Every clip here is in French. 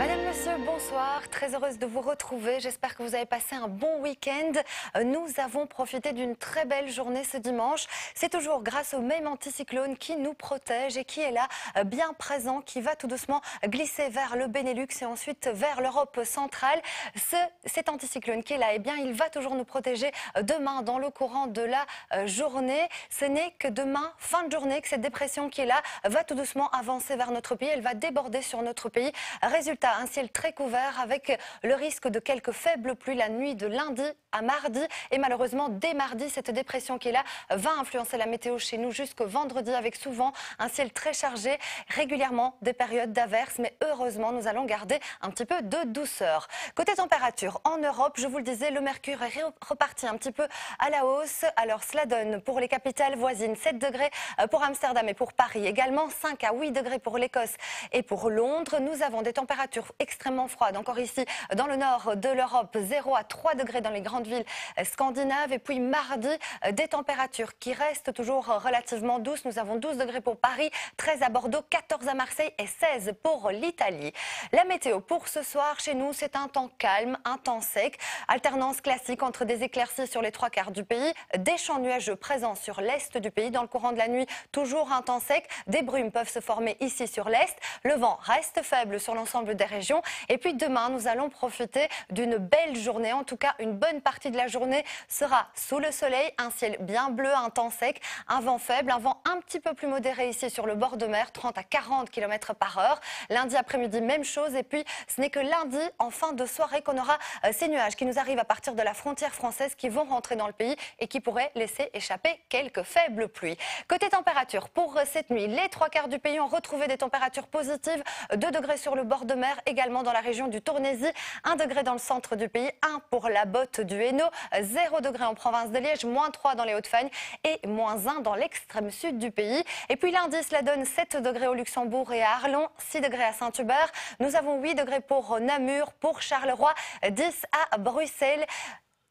Madame Monsieur, bonsoir. Très heureuse de vous retrouver. J'espère que vous avez passé un bon week-end. Euh, nous avons profité d'une très belle journée ce dimanche. C'est toujours grâce au même anticyclone qui nous protège et qui est là, euh, bien présent, qui va tout doucement glisser vers le Benelux et ensuite vers l'Europe centrale. Ce, cet anticyclone qui est là, eh bien, il va toujours nous protéger euh, demain dans le courant de la journée. Ce n'est que demain, fin de journée, que cette dépression qui est là va tout doucement avancer vers notre pays. Elle va déborder sur notre pays. Résultat, un ciel très couvert avec le risque de quelques faibles pluies la nuit de lundi à mardi. Et malheureusement, dès mardi, cette dépression qui est là va influencer la météo chez nous jusqu'au vendredi avec souvent un ciel très chargé, régulièrement des périodes d'averses. Mais heureusement, nous allons garder un petit peu de douceur. Côté température, en Europe, je vous le disais, le mercure est reparti un petit peu à la hausse. Alors cela donne pour les capitales voisines 7 degrés euh, pour Amsterdam et pour Paris. Également 5 à 8 degrés pour l'Écosse et pour Londres. Nous avons des températures extrêmement froide. Encore ici, dans le nord de l'Europe, 0 à 3 degrés dans les grandes villes scandinaves. Et puis mardi, euh, des températures qui restent toujours relativement douces. Nous avons 12 degrés pour Paris, 13 à Bordeaux, 14 à Marseille et 16 pour l'Italie. La météo pour ce soir chez nous, c'est un temps calme, un temps sec. Alternance classique entre des éclaircies sur les trois quarts du pays, des champs nuageux présents sur l'est du pays. Dans le courant de la nuit, toujours un temps sec. Des brumes peuvent se former ici sur l'est. Le vent reste faible sur l'ensemble des région. Et puis demain, nous allons profiter d'une belle journée. En tout cas, une bonne partie de la journée sera sous le soleil, un ciel bien bleu, un temps sec, un vent faible, un vent un petit peu plus modéré ici sur le bord de mer, 30 à 40 km par heure. Lundi après-midi, même chose. Et puis, ce n'est que lundi, en fin de soirée, qu'on aura euh, ces nuages qui nous arrivent à partir de la frontière française, qui vont rentrer dans le pays et qui pourraient laisser échapper quelques faibles pluies. Côté température, pour euh, cette nuit, les trois quarts du pays ont retrouvé des températures positives, 2 degrés sur le bord de mer également dans la région du Tournaisie, 1 degré dans le centre du pays, 1 pour la botte du Hainaut, 0 degré en province de Liège, moins 3 dans les Hauts-de-Fagne et moins 1 dans l'extrême sud du pays. Et puis l'indice la donne 7 degrés au Luxembourg et à Arlon, 6 degrés à Saint-Hubert. Nous avons 8 degrés pour Namur, pour Charleroi, 10 à Bruxelles.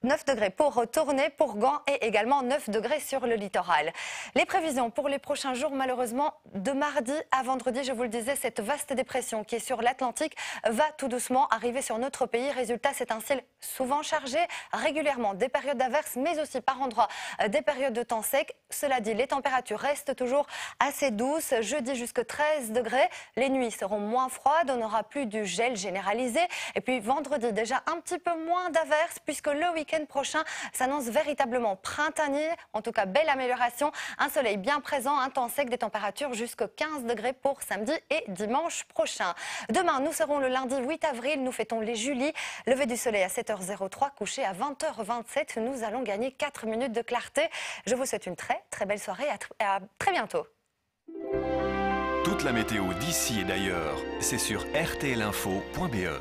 9 degrés pour retourner, pour Gand et également 9 degrés sur le littoral. Les prévisions pour les prochains jours, malheureusement, de mardi à vendredi, je vous le disais, cette vaste dépression qui est sur l'Atlantique va tout doucement arriver sur notre pays. Résultat, c'est un ciel souvent chargé, régulièrement des périodes d'averses, mais aussi par endroits euh, des périodes de temps sec. Cela dit, les températures restent toujours assez douces. Jeudi jusque 13 degrés. Les nuits seront moins froides. On n'aura plus du gel généralisé. Et puis vendredi, déjà un petit peu moins d'averses puisque le week week-end prochain s'annonce véritablement printanier, en tout cas belle amélioration. Un soleil bien présent, un temps sec, des températures jusqu'à 15 degrés pour samedi et dimanche prochain. Demain, nous serons le lundi 8 avril, nous fêtons les Julies. Levé du soleil à 7h03, couché à 20h27, nous allons gagner 4 minutes de clarté. Je vous souhaite une très très belle soirée, à, à très bientôt. Toute la météo d'ici et d'ailleurs, c'est sur rtlinfo.be.